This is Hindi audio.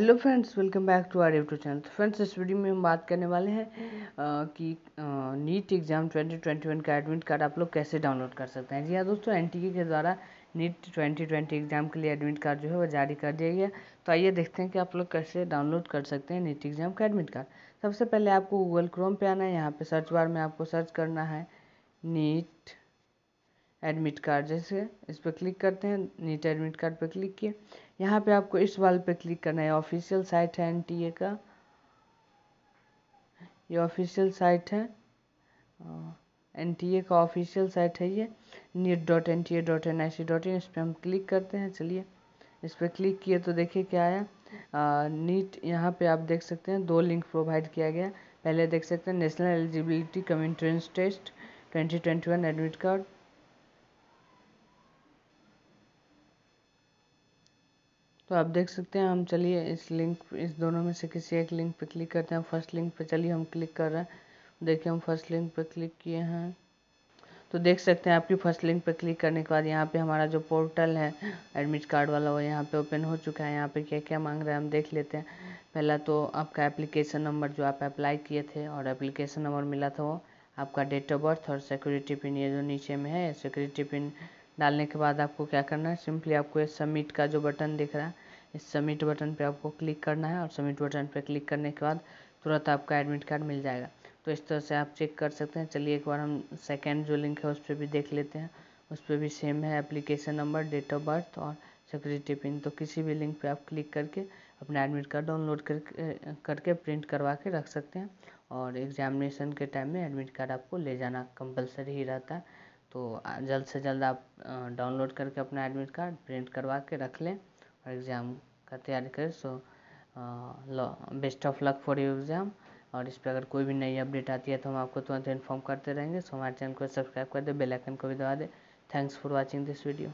hello friends welcome back to our YouTube channel friends इस वीडियो में हम बात करने वाले हैं आ, कि नीट एग्ज़ाम 2021 का एडमिट कार्ड आप लोग कैसे डाउनलोड कर सकते हैं जी हाँ दोस्तों एन के द्वारा नीट 2020 एग्ज़ाम के लिए एडमिट कार्ड जो है वो जारी कर दिया गया तो आइए देखते हैं कि आप लोग कैसे डाउनलोड कर सकते हैं नीट एग्ज़ाम का एडमिट कार्ड सबसे पहले आपको गूगल क्रोम पर आना है यहाँ पर सर्च बार में आपको सर्च करना है नीट एडमिट कार्ड जैसे इस पर क्लिक करते हैं नीट एडमिट कार्ड पर क्लिक किए यहाँ पे आपको इस वाल पे क्लिक करना है ऑफिशियल साइट है एनटीए का ये ऑफिशियल साइट है एन टी ए का ऑफिशियल साइट है ये NEET dot N T A dot N I C dot in इस पर हम क्लिक करते हैं चलिए इस पर क्लिक किए तो देखिए क्या आया नीट यहाँ पे आप देख सकते हैं दो लिंक प्रोवाइड किया गया पहले देख सकते हैं national eligibility cum entrance test twenty twenty one admit card तो आप देख सकते हैं हम चलिए इस लिंक इस दोनों में से किसी एक लिंक पर क्लिक करते हैं फर्स्ट लिंक पर चलिए हम क्लिक कर रहे हैं देखिए हम फर्स्ट लिंक पर क्लिक किए हैं तो देख सकते हैं आपकी फर्स्ट लिंक पर क्लिक करने के बाद यहाँ पे हमारा जो पोर्टल है एडमिट कार्ड वाला वो यहाँ पे ओपन हो चुका है यहाँ पे क्या क्या मांग रहे हैं हम देख लेते हैं पहला तो आपका एप्लीकेशन नंबर जो आप अप्लाई किए थे और एप्लीकेशन नंबर मिला था वो आपका डेट ऑफ बर्थ और सिक्योरिटी पिन ये जो नीचे में है सिक्योरिटी पिन डालने के बाद आपको क्या करना है सिंपली आपको ये सबमिट का जो बटन दिख रहा है इस सबमिट बटन पे आपको क्लिक करना है और सबमिट बटन पे क्लिक करने के बाद तुरंत आपका एडमिट कार्ड मिल जाएगा तो इस तरह से आप चेक कर सकते हैं चलिए एक बार हम सेकेंड जो लिंक है उस पर भी देख लेते हैं उस पर भी सेम है application number date of birth और सिक्योरिटी पिन तो किसी भी लिंक पर आप क्लिक करके अपना एडमिट कार्ड डाउनलोड करके प्रिंट करवा के रख सकते हैं और एग्जामिनेशन के टाइम में एडमिट कार्ड आपको ले जाना कंपलसरी ही रहता है तो जल्द से जल्द आप डाउनलोड करके अपना एडमिट कार्ड प्रिंट करवा के रख लें और एग्ज़ाम का तैयारी करें so best of luck for you exam और इस पर अगर कोई भी नई अपडेट आती है तो हम आपको तुरंत इन्फॉर्म करते रहेंगे सो हमारे चैनल को सब्सक्राइब कर दें बेल आइकन को भी दबा दें thanks for watching this video